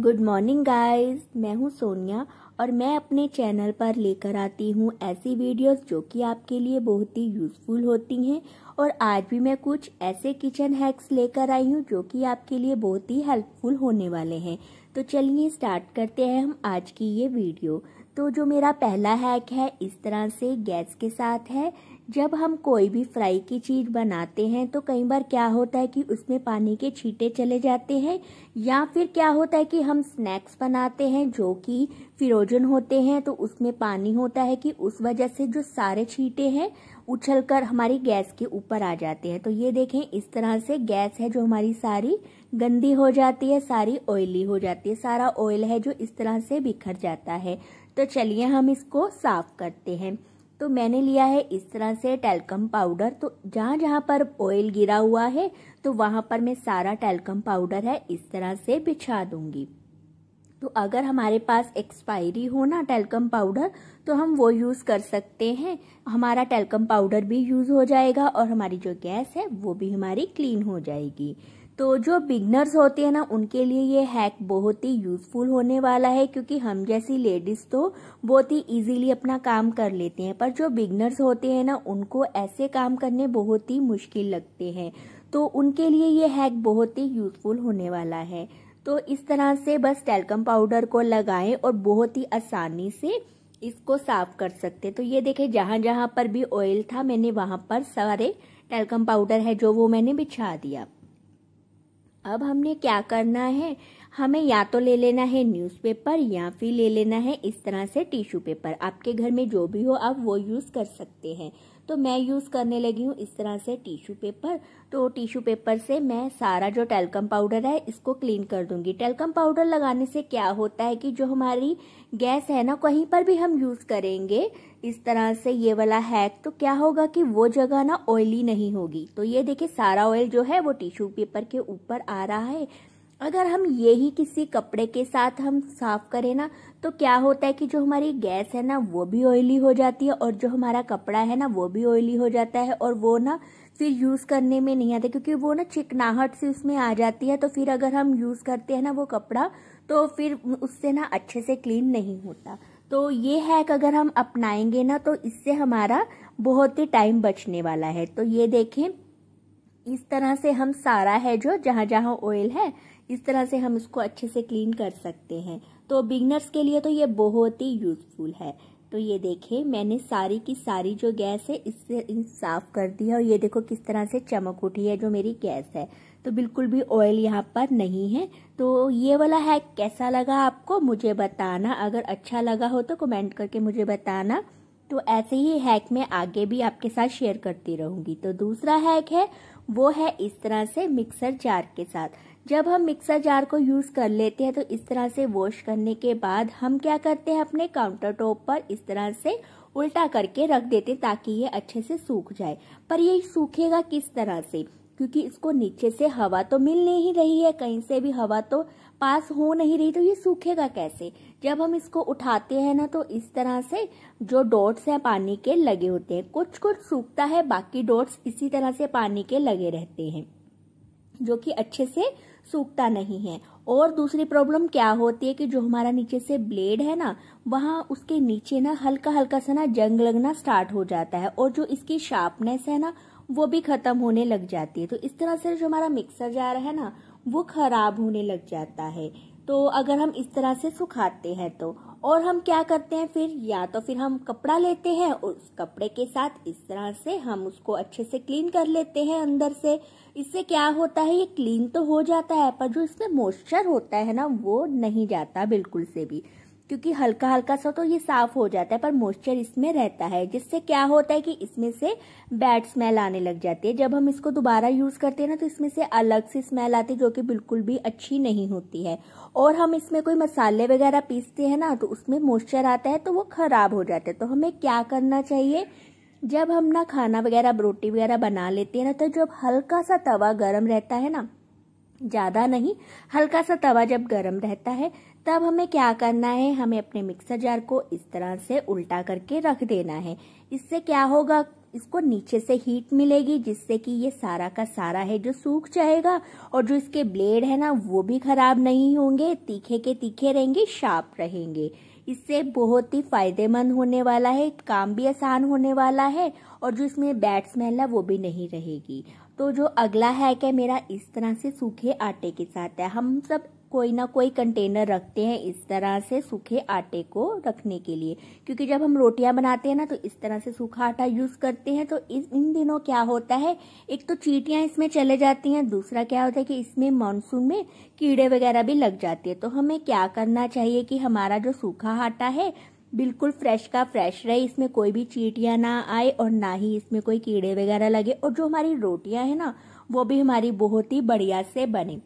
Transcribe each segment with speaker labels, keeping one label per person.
Speaker 1: good morning guys मैं हूं सोनिया और मैं अपने चैनल पर लेकर आती हूं ऐसी वीडियोस जो कि आपके लिए बहुत ही यूज़फुल होती हैं और आज भी मैं कुछ ऐसे किचन हैक्स लेकर आई हूं जो कि आपके लिए बहुत ही हेल्पफुल होने वाले हैं तो चलिए स्टार्ट करते हैं हम आज की ये वीडियो तो जो मेरा पहला हैक है इस तरह से गैस के साथ है जब हम कोई भी फ्राई की चीज़ बनाते हैं तो कई बार क्या होता है कि उसमें पानी के छींटे चले जाते हैं या फिर क्या होता है कि हम स्नैक्स बनाते हैं जो कि फिरोजन होते हैं तो उसमें पानी होता है कि उस वजह से जो सारे छींटे हैं उछल कर हमारी गैस के ऊपर आ जाते हैं तो ये देखें इस तरह से गैस है जो हमारी सारी गंदी हो जाती है सारी ऑयली हो जाती है सारा ऑयल है जो इस तरह से बिखर जाता है तो चलिए हम इसको साफ़ करते हैं तो मैंने लिया है इस तरह से टेलकम पाउडर तो जहाँ जहाँ पर ऑयल गिरा हुआ है तो वहाँ पर मैं सारा टेलकम पाउडर है इस तरह से बिछा दूंगी तो अगर हमारे पास एक्सपायरी हो ना टेलकम पाउडर तो हम वो यूज़ कर सकते हैं हमारा टेलकम पाउडर भी यूज़ हो जाएगा और हमारी जो गैस है वो भी हमारी क्लीन हो जाएगी तो जो बिगनर्स होते हैं ना उनके लिए ये हैक बहुत ही यूज़फुल होने वाला है क्योंकि हम जैसी लेडीज़ तो बहुत ही इजीली अपना काम कर लेते हैं पर जो बिगनर्स होते हैं ना उनको ऐसे काम करने बहुत ही मुश्किल लगते हैं तो उनके लिए ये हैक बहुत ही यूज़फुल होने वाला है तो इस तरह से बस टेलकम पाउडर को लगाएं और बहुत ही आसानी से इसको साफ कर सकते तो ये देखे जहां जहां पर भी ऑयल था मैंने वहां पर सारे टेलकम पाउडर है जो वो मैंने बिछा दिया अब हमने क्या करना है हमें या तो ले लेना है न्यूज़पेपर या फिर ले लेना है इस तरह से टिश्यू पेपर आपके घर में जो भी हो आप वो यूज़ कर सकते हैं तो मैं यूज़ करने लगी हूँ इस तरह से टिश्यू पेपर तो टिश्यू पेपर से मैं सारा जो टेलकम पाउडर है इसको क्लीन कर दूंगी टेलकम पाउडर लगाने से क्या होता है कि जो हमारी गैस है ना कहीं पर भी हम यूज़ करेंगे इस तरह से ये वाला हैक तो क्या होगा कि वो जगह ना ऑयली नहीं होगी तो ये देखिए सारा ऑयल जो है वो टिश्यू पेपर के ऊपर आ रहा है अगर हम यही किसी कपड़े के साथ हम साफ करें ना तो क्या होता है कि जो हमारी गैस है ना वो भी ऑयली हो जाती है और जो हमारा कपड़ा है ना वो भी ऑयली हो जाता है और वो ना फिर यूज़ करने में नहीं आता क्योंकि वो ना चिकनाहट से उसमें आ जाती है तो फिर अगर हम यूज़ करते हैं ना वो कपड़ा तो फिर उससे ना अच्छे से क्लीन नहीं होता तो ये हैक अगर हम अपनाएंगे ना तो इससे हमारा बहुत ही टाइम बचने वाला है तो ये देखें इस तरह से हम सारा है जो जहाँ जहाँ ऑयल है इस तरह से हम उसको अच्छे से क्लीन कर सकते हैं तो बिगनर्स के लिए तो ये बहुत ही यूज़फुल है तो ये देखे मैंने सारी की सारी जो गैस है इससे साफ़ कर दी है और ये देखो किस तरह से चमक उठी है जो मेरी गैस है तो बिल्कुल भी ऑयल यहाँ पर नहीं है तो ये वाला हैक कैसा लगा आपको मुझे बताना अगर अच्छा लगा हो तो कमेंट करके मुझे बताना तो ऐसे ही हैक मैं आगे भी आपके साथ शेयर करती रहूंगी तो दूसरा हैक है वो है इस तरह से मिक्सर जार के साथ जब हम मिक्सर जार को यूज़ कर लेते हैं तो इस तरह से वॉश करने के बाद हम क्या करते हैं अपने काउंटर टॉप पर इस तरह से उल्टा करके रख देते हैं ताकि ये अच्छे से सूख जाए पर ये सूखेगा किस तरह से क्योंकि इसको नीचे से हवा तो मिल नहीं रही है कहीं से भी हवा तो पास हो नहीं रही तो ये सूखेगा कैसे जब हम इसको उठाते हैं ना तो इस तरह से जो डॉट्स हैं पानी के लगे होते हैं कुछ कुछ सूखता है बाकी डॉट्स इसी तरह से पानी के लगे रहते हैं जो कि अच्छे से सूखता नहीं है और दूसरी प्रॉब्लम क्या होती है कि जो हमारा नीचे से ब्लेड है ना वहाँ उसके नीचे ना हल्का हल्का सा ना जंग लगना स्टार्ट हो जाता है और जो इसकी शार्पनेस है ना वो भी खत्म होने लग जाती है तो इस तरह से जो हमारा मिक्सर जार है ना वो खराब होने लग जाता है तो अगर हम इस तरह से सुखाते हैं तो और हम क्या करते हैं फिर या तो फिर हम कपड़ा लेते हैं उस कपड़े के साथ इस तरह से हम उसको अच्छे से क्लीन कर लेते हैं अंदर से इससे क्या होता है ये क्लीन तो हो जाता है पर जो इसमें मॉइस्चर होता है ना वो नहीं जाता बिल्कुल से भी क्योंकि हल्का हल्का सा तो ये साफ हो जाता है पर मॉइस्चर इसमें रहता है जिससे क्या होता है कि इसमें से बैड स्मेल आने लग जाती है जब हम इसको दोबारा यूज करते हैं ना तो इसमें से अलग सी स्मेल आती है जो कि बिल्कुल भी अच्छी नहीं होती है और हम इसमें कोई मसाले वगैरह पीसते हैं ना तो उसमें मॉइस्चर आता है तो वो खराब हो जाता है तो हमें क्या करना चाहिए जब हम ना खाना वगैरह रोटी वगैरह बना लेते हैं ना तो जब हल्का सा तवा गर्म रहता है ना ज़्यादा नहीं हल्का सा तवा जब गर्म रहता है तब तो हमें क्या करना है हमें अपने मिक्सर जार को इस तरह से उल्टा करके रख देना है इससे क्या होगा इसको नीचे से हीट मिलेगी जिससे कि ये सारा का सारा है जो सूख जाएगा और जो इसके ब्लेड है ना वो भी खराब नहीं होंगे तीखे के तीखे रहेंगे शार्प रहेंगे इससे बहुत ही फायदेमंद होने वाला है काम भी आसान होने वाला है और जो इसमें बैड स्मेल है वो भी नहीं रहेगी तो जो अगला हैक है मेरा इस तरह से सूखे आटे के साथ है हम सब कोई ना कोई कंटेनर रखते हैं इस तरह से सूखे आटे को रखने के लिए क्योंकि जब हम रोटियां बनाते हैं ना तो इस तरह से सूखा आटा यूज करते हैं तो इस इन दिनों क्या होता है एक तो चीटियां इसमें चले जाती हैं दूसरा क्या होता है कि इसमें मानसून में कीड़े वगैरह भी लग जाते हैं तो हमें क्या करना चाहिए कि हमारा जो सूखा आटा है बिल्कुल फ्रेश का फ्रेश रहे इसमें कोई भी चीटियाँ ना आए और ना ही इसमें कोई कीड़े वगैरह लगे और जो हमारी रोटियां हैं ना वो भी हमारी बहुत ही बढ़िया से बने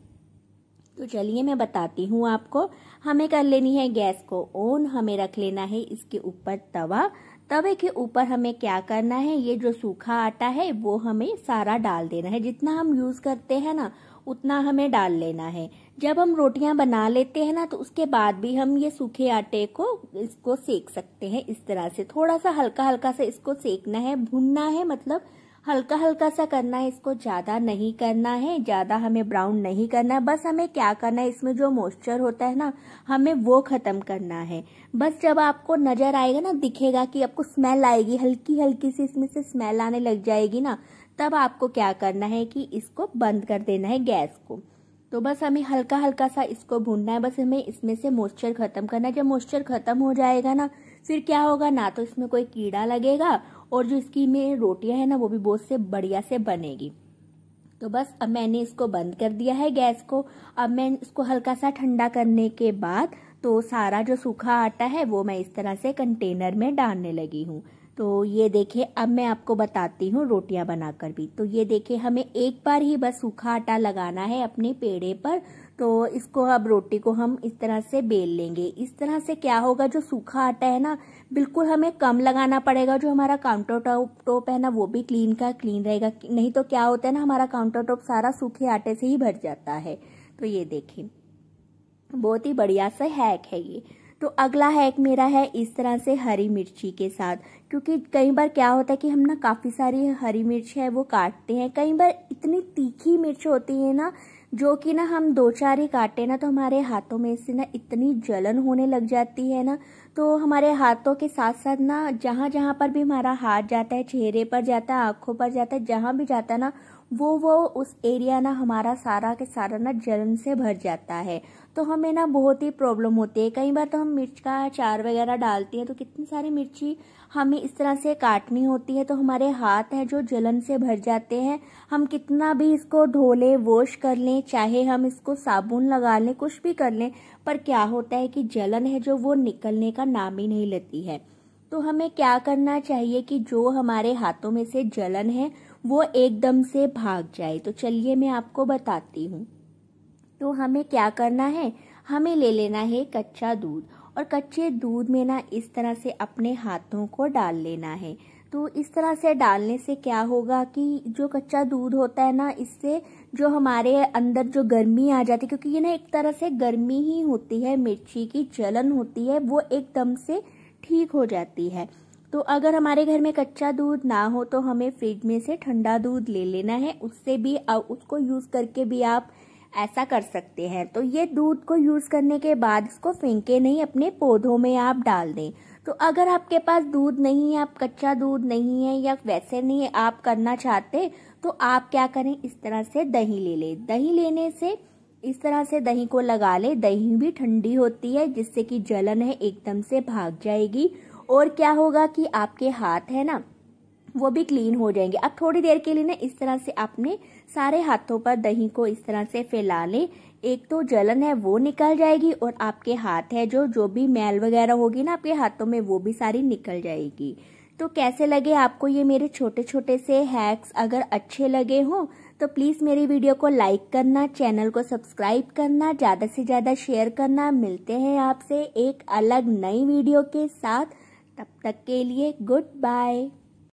Speaker 1: तो चलिए मैं बताती हूँ आपको हमें कर लेनी है गैस को ऑन हमें रख लेना है इसके ऊपर तवा तवे के ऊपर हमें क्या करना है ये जो सूखा आटा है वो हमें सारा डाल देना है जितना हम यूज़ करते हैं ना उतना हमें डाल लेना है जब हम रोटियां बना लेते हैं ना तो उसके बाद भी हम ये सूखे आटे को इसको सेक सकते हैं इस तरह से थोड़ा सा हल्का हल्का सा इसको सेकना है भुनना है मतलब हल्का हल्का सा करना है इसको ज़्यादा नहीं करना है ज़्यादा हमें ब्राउन नहीं करना है बस हमें क्या करना है इसमें जो मॉइस्चर होता है ना हमें वो ख़त्म करना है बस जब आपको नज़र आएगा ना दिखेगा कि आपको स्मेल आएगी हल्की हल्की सी इसमें से स्मेल आने लग जाएगी ना तब आपको क्या करना है कि इसको बंद कर देना है गैस को तो बस हमें हल्का हल्का सा इसको भूनना है बस हमें इसमें से मॉइस्चर ख़त्म करना है जब मॉइस्चर ख़त्म हो जाएगा ना फिर क्या होगा ना तो इसमें कोई कीड़ा लगेगा और जो इसकी में रोटियां है ना वो भी बहुत से बढ़िया से बनेगी तो बस अब मैंने इसको बंद कर दिया है गैस को अब मैं इसको हल्का सा ठंडा करने के बाद तो सारा जो सूखा आटा है वो मैं इस तरह से कंटेनर में डालने लगी हूँ तो ये देखिए अब मैं आपको बताती हूँ रोटियां बनाकर भी तो ये देखिए हमें एक बार ही बस सूखा आटा लगाना है अपने पेड़े पर तो इसको अब रोटी को हम इस तरह से बेल लेंगे इस तरह से क्या होगा जो सूखा आटा है ना बिल्कुल हमें कम लगाना पड़ेगा जो हमारा काउंटर टॉप टॉप है ना वो भी क्लीन का क्लीन रहेगा नहीं तो क्या होता है ना हमारा काउंटर टॉप सारा सूखे आटे से ही भर जाता है तो ये देखिए बहुत ही बढ़िया सा हैक है ये तो अगला हैक मेरा है इस तरह से हरी मिर्ची के साथ क्योंकि कई बार क्या होता है कि हम ना काफ़ी सारी हरी मिर्च है वो काटते हैं कई बार इतनी तीखी मिर्च होती है ना जो कि ना हम दो चार ही काटे ना तो हमारे हाथों में से ना इतनी जलन होने लग जाती है ना तो हमारे हाथों के साथ साथ ना जहाँ जहाँ पर भी हमारा हाथ जाता है चेहरे पर जाता है आँखों पर जाता है जहाँ भी जाता है ना वो वो उस एरिया ना हमारा सारा के सारा ना जलन से भर जाता है तो हमें ना बहुत ही प्रॉब्लम होती है कई बार तो हम मिर्च का चार वगैरह डालते हैं तो कितनी सारी मिर्ची हमें इस तरह से काटनी होती है तो हमारे हाथ है जो जलन से भर जाते हैं हम कितना भी इसको धो लें वॉश कर लें चाहे हम इसको साबुन लगा लें कुछ भी कर लें पर क्या होता है कि जलन है जो वो निकलने का नाम ही नहीं लेती है तो हमें क्या करना चाहिए कि जो हमारे हाथों में से जलन है वो एकदम से भाग जाए तो चलिए मैं आपको बताती हूँ तो हमें क्या करना है हमें ले लेना है कच्चा दूध और कच्चे दूध में ना इस तरह से अपने हाथों को डाल लेना है तो इस तरह से डालने से क्या होगा कि जो कच्चा दूध होता है ना इससे जो हमारे अंदर जो गर्मी आ जाती है क्योंकि ये ना एक तरह से गर्मी ही होती है मिर्ची की जलन होती है वो एकदम से ठीक हो जाती है तो अगर हमारे घर में कच्चा दूध ना हो तो हमें फ्रिज में से ठंडा दूध ले लेना है उससे भी उसको यूज़ करके भी आप ऐसा कर सकते हैं तो ये दूध को यूज़ करने के बाद इसको फेंके नहीं अपने पौधों में आप डाल दें तो अगर आपके पास दूध नहीं है आप कच्चा दूध नहीं है या वैसे नहीं आप करना चाहते तो आप क्या करें इस तरह से दही ले लें दही लेने से इस तरह से दही को लगा ले दही भी ठंडी होती है जिससे कि जलन है एकदम से भाग जाएगी और क्या होगा कि आपके हाथ है ना वो भी क्लीन हो जाएंगे अब थोड़ी देर के लिए ना इस तरह से आपने सारे हाथों पर दही को इस तरह से फैला लें एक तो जलन है वो निकल जाएगी और आपके हाथ है जो जो भी मैल वगैरह होगी ना आपके हाथों में वो भी सारी निकल जाएगी तो कैसे लगे आपको ये मेरे छोटे छोटे से हैक्स अगर अच्छे लगे हों तो प्लीज़ मेरी वीडियो को लाइक करना चैनल को सब्सक्राइब करना ज़्यादा से ज़्यादा शेयर करना मिलते हैं आपसे एक अलग नई वीडियो के साथ तब तक के लिए गुड बाय